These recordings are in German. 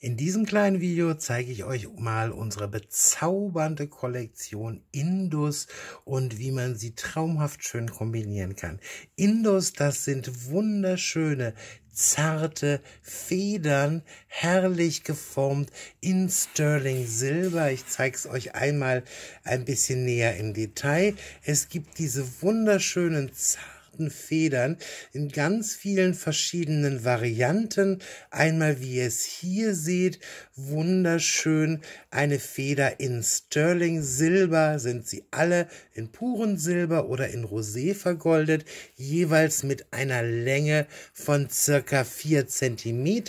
In diesem kleinen Video zeige ich euch mal unsere bezaubernde Kollektion Indus und wie man sie traumhaft schön kombinieren kann. Indus, das sind wunderschöne, zarte Federn, herrlich geformt in Sterling Silber. Ich zeige es euch einmal ein bisschen näher im Detail. Es gibt diese wunderschönen, zarten bunten Federn in ganz vielen verschiedenen Varianten. Einmal, wie ihr es hier seht, wunderschön eine Feder in Sterling Silber, sind sie alle in puren Silber oder in Rosé vergoldet, jeweils mit einer Länge von circa 4 cm.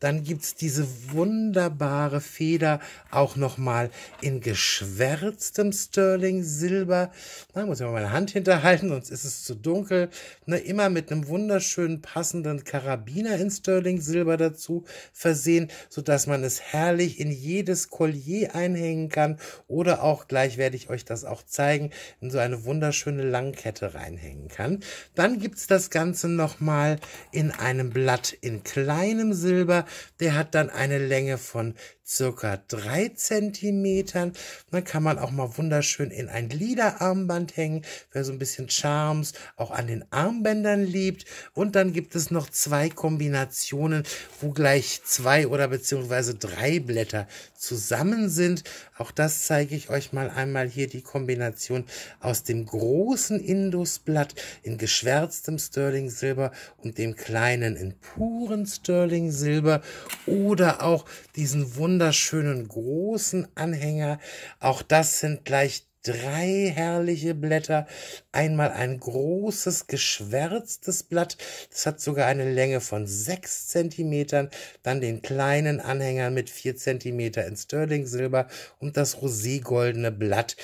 Dann gibt es diese wunderbare Feder auch nochmal in geschwärztem Sterling Silber. Da muss ich mal meine Hand hinterhalten, sonst ist es zu dunkel. Gürtel, ne, immer mit einem wunderschönen passenden Karabiner in Sterling Silber dazu versehen, so dass man es herrlich in jedes Collier einhängen kann oder auch gleich werde ich euch das auch zeigen, in so eine wunderschöne Langkette reinhängen kann. Dann gibt es das Ganze nochmal in einem Blatt in kleinem Silber, der hat dann eine Länge von circa drei Zentimetern. Dann kann man auch mal wunderschön in ein Liederarmband hängen, wer so ein bisschen Charms auch an den Armbändern liebt. Und dann gibt es noch zwei Kombinationen, wo gleich zwei oder beziehungsweise drei Blätter zusammen sind. Auch das zeige ich euch mal einmal hier die Kombination aus dem großen Indusblatt in geschwärztem Sterling Silber und dem kleinen in puren Sterling Silber oder auch diesen wunderschönen wunderschönen großen Anhänger. Auch das sind gleich drei herrliche Blätter, einmal ein großes geschwärztes Blatt, das hat sogar eine Länge von sechs Zentimetern, dann den kleinen Anhänger mit vier Zentimeter in Sterling Silber und das roségoldene Blatt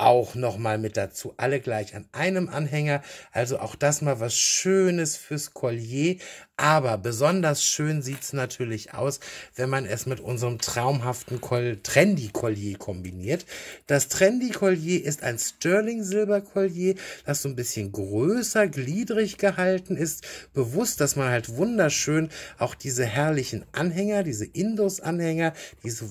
auch nochmal mit dazu. Alle gleich an einem Anhänger. Also auch das mal was Schönes fürs Collier. Aber besonders schön sieht's natürlich aus, wenn man es mit unserem traumhaften Col Trendy Collier kombiniert. Das Trendy Collier ist ein Sterling Silber Collier, das so ein bisschen größer, gliedrig gehalten ist. Bewusst, dass man halt wunderschön auch diese herrlichen Anhänger, diese Indus Anhänger, diese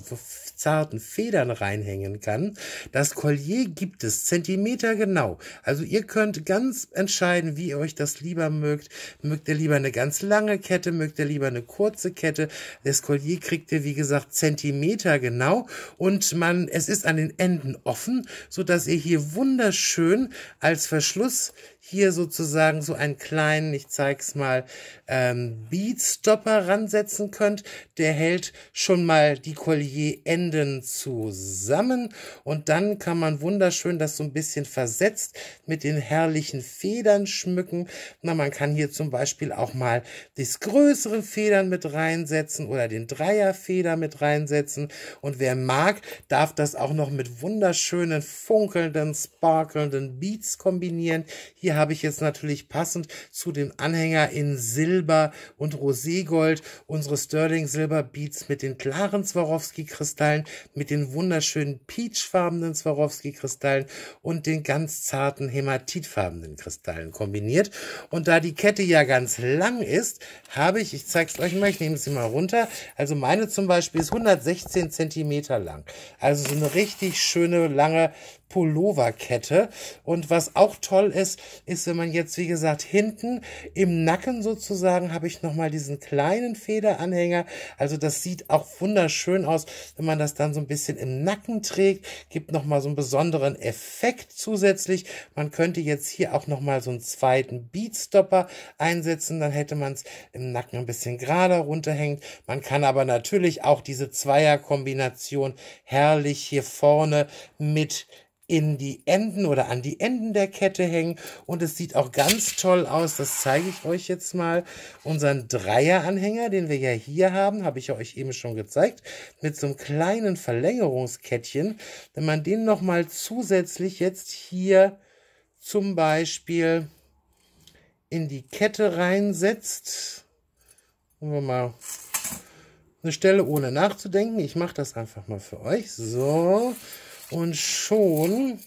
zarten Federn reinhängen kann. Das Collier gibt es, Zentimeter genau. Also ihr könnt ganz entscheiden, wie ihr euch das lieber mögt. Mögt ihr lieber eine ganz lange Kette, mögt ihr lieber eine kurze Kette. Das Collier kriegt ihr, wie gesagt, Zentimeter genau und man, es ist an den Enden offen, so dass ihr hier wunderschön als Verschluss hier sozusagen so einen kleinen, ich zeig's mal, ähm, Beatstopper ransetzen könnt. Der hält schon mal die Collierenden zusammen und dann kann man wunderschön das so ein bisschen versetzt mit den herrlichen Federn schmücken. Na, man kann hier zum Beispiel auch mal des größeren Federn mit reinsetzen oder den Dreierfeder mit reinsetzen und wer mag, darf das auch noch mit wunderschönen funkelnden, sparkelnden Beats kombinieren. Hier hier habe ich jetzt natürlich passend zu dem Anhänger in Silber und Roségold unsere Sterling Silber Beats mit den klaren Swarovski-Kristallen, mit den wunderschönen peachfarbenen Swarovski-Kristallen und den ganz zarten hämatitfarbenen Kristallen kombiniert. Und da die Kette ja ganz lang ist, habe ich, ich zeige es euch mal, ich nehme sie mal runter, also meine zum Beispiel ist 116 Zentimeter lang. Also so eine richtig schöne, lange Pulloverkette. Und was auch toll ist, ist, wenn man jetzt, wie gesagt, hinten im Nacken sozusagen habe ich nochmal diesen kleinen Federanhänger. Also das sieht auch wunderschön aus, wenn man das dann so ein bisschen im Nacken trägt. Gibt nochmal so einen besonderen Effekt zusätzlich. Man könnte jetzt hier auch nochmal so einen zweiten Beatstopper einsetzen. Dann hätte man es im Nacken ein bisschen gerader runterhängt. Man kann aber natürlich auch diese Zweierkombination herrlich hier vorne mit in die Enden oder an die Enden der Kette hängen. Und es sieht auch ganz toll aus. Das zeige ich euch jetzt mal. Unseren Dreieranhänger, den wir ja hier haben, habe ich ja euch eben schon gezeigt, mit so einem kleinen Verlängerungskettchen. Wenn man den nochmal zusätzlich jetzt hier zum Beispiel in die Kette reinsetzt. Machen wir mal eine Stelle ohne nachzudenken. Ich mache das einfach mal für euch. So. Und schon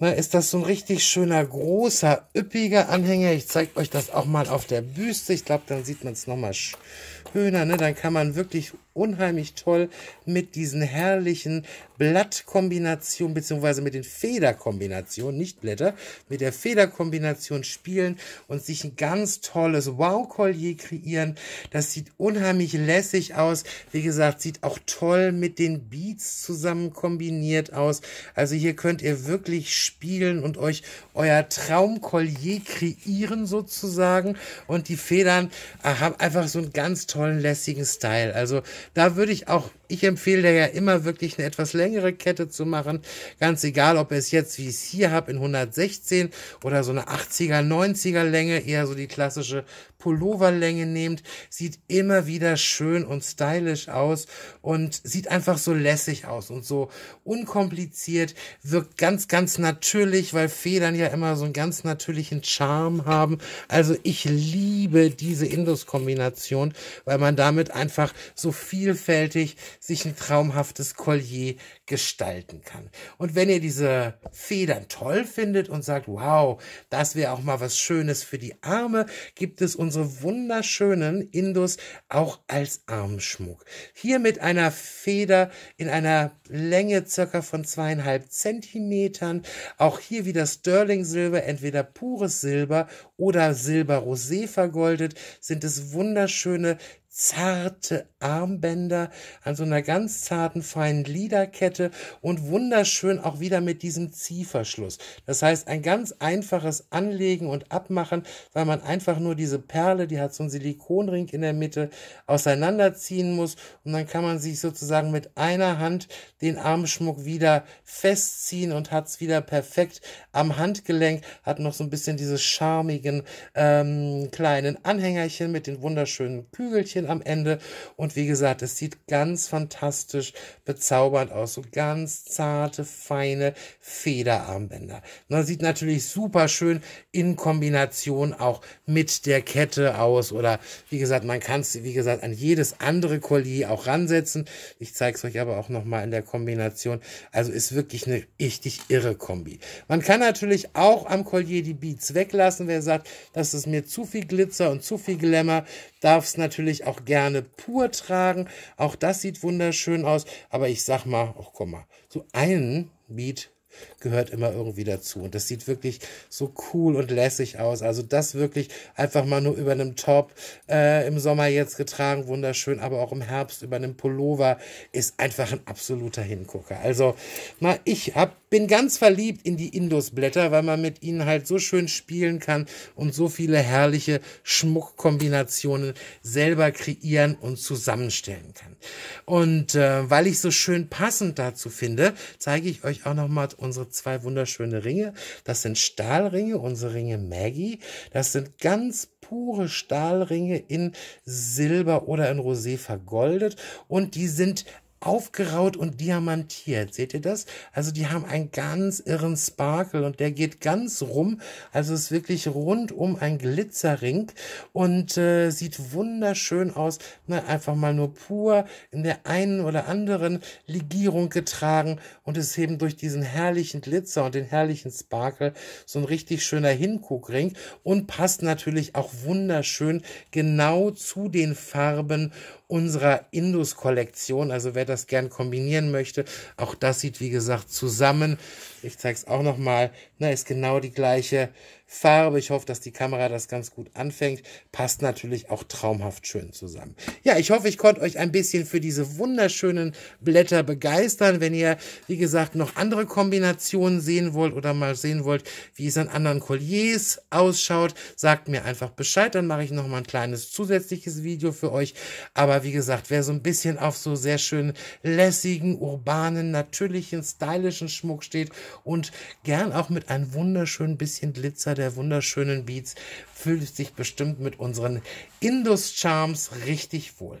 na, ist das so ein richtig schöner, großer, üppiger Anhänger. Ich zeige euch das auch mal auf der Büste. Ich glaube, dann sieht man es nochmal schöner. Ne? Dann kann man wirklich unheimlich toll mit diesen herrlichen Blattkombinationen beziehungsweise mit den Federkombinationen, nicht Blätter, mit der Federkombination spielen und sich ein ganz tolles Wow-Collier kreieren. Das sieht unheimlich lässig aus. Wie gesagt, sieht auch toll mit den Beats zusammen kombiniert aus. Also hier könnt ihr wirklich spielen und euch euer Traumkollier kreieren sozusagen. Und die Federn äh, haben einfach so einen ganz tollen, lässigen Style. Also da würde ich auch, ich empfehle ja immer wirklich eine etwas längere Kette zu machen. Ganz egal, ob es jetzt, wie ich es hier habe, in 116 oder so eine 80er, 90er Länge, eher so die klassische Pulloverlänge nehmt. Sieht immer wieder schön und stylisch aus und sieht einfach so lässig aus und so unkompliziert. Wirkt ganz, ganz natürlich, weil Federn ja immer so einen ganz natürlichen Charme haben. Also ich liebe diese Indus-Kombination, weil man damit einfach so viel vielfältig sich ein traumhaftes Collier gestalten kann. Und wenn ihr diese Federn toll findet und sagt, wow, das wäre auch mal was Schönes für die Arme, gibt es unsere wunderschönen Indus auch als Armschmuck. Hier mit einer Feder in einer Länge circa von zweieinhalb Zentimetern. Auch hier wieder Sterling-Silber, entweder pures Silber oder Silber-Rosé vergoldet, sind es wunderschöne zarte Armbänder an so einer ganz zarten, feinen Liederkette und wunderschön auch wieder mit diesem Ziehverschluss. Das heißt, ein ganz einfaches Anlegen und Abmachen, weil man einfach nur diese Perle, die hat so einen Silikonring in der Mitte, auseinanderziehen muss und dann kann man sich sozusagen mit einer Hand den Armschmuck wieder festziehen und hat es wieder perfekt am Handgelenk, hat noch so ein bisschen diese charmigen ähm, kleinen Anhängerchen mit den wunderschönen Kügelchen am Ende. Und wie gesagt, es sieht ganz fantastisch bezaubernd aus. So ganz zarte, feine Federarmbänder. Man sieht natürlich super schön in Kombination auch mit der Kette aus. Oder wie gesagt, man kann es, wie gesagt, an jedes andere Collier auch ransetzen. Ich zeige es euch aber auch nochmal in der Kombination. Also ist wirklich eine richtig irre Kombi. Man kann natürlich auch am Collier die Beats weglassen. Wer sagt, das ist mir zu viel Glitzer und zu viel Glamour, darf es natürlich auch auch gerne pur tragen. Auch das sieht wunderschön aus. Aber ich sag mal, ach komm mal, so einen Beat gehört immer irgendwie dazu. Und das sieht wirklich so cool und lässig aus. Also das wirklich einfach mal nur über einem Top äh, im Sommer jetzt getragen, wunderschön, aber auch im Herbst über einem Pullover ist einfach ein absoluter Hingucker. Also, na, ich hab, bin ganz verliebt in die Indusblätter, weil man mit ihnen halt so schön spielen kann und so viele herrliche Schmuckkombinationen selber kreieren und zusammenstellen kann. Und äh, weil ich so schön passend dazu finde, zeige ich euch auch nochmal unsere zwei wunderschöne Ringe. Das sind Stahlringe, unsere Ringe Maggie. Das sind ganz pure Stahlringe in Silber oder in Rosé vergoldet und die sind aufgeraut und diamantiert. Seht ihr das? Also die haben einen ganz irren Sparkle und der geht ganz rum. Also es ist wirklich rundum ein Glitzerring und äh, sieht wunderschön aus. Na, Einfach mal nur pur in der einen oder anderen Legierung getragen und ist eben durch diesen herrlichen Glitzer und den herrlichen Sparkle so ein richtig schöner Hinguckring und passt natürlich auch wunderschön genau zu den Farben unserer Indus-Kollektion. Also wer das gern kombinieren möchte, auch das sieht wie gesagt zusammen. Ich zeige es auch nochmal. Na, ist genau die gleiche Farbe. Ich hoffe, dass die Kamera das ganz gut anfängt. Passt natürlich auch traumhaft schön zusammen. Ja, ich hoffe, ich konnte euch ein bisschen für diese wunderschönen Blätter begeistern. Wenn ihr, wie gesagt, noch andere Kombinationen sehen wollt oder mal sehen wollt, wie es an anderen Colliers ausschaut, sagt mir einfach Bescheid. Dann mache ich nochmal ein kleines zusätzliches Video für euch. Aber wie gesagt, wer so ein bisschen auf so sehr schönen, lässigen, urbanen, natürlichen, stylischen Schmuck steht und gern auch mit einem wunderschönen bisschen Glitzer der wunderschönen Beats, fühlt sich bestimmt mit unseren Indus Charms richtig wohl.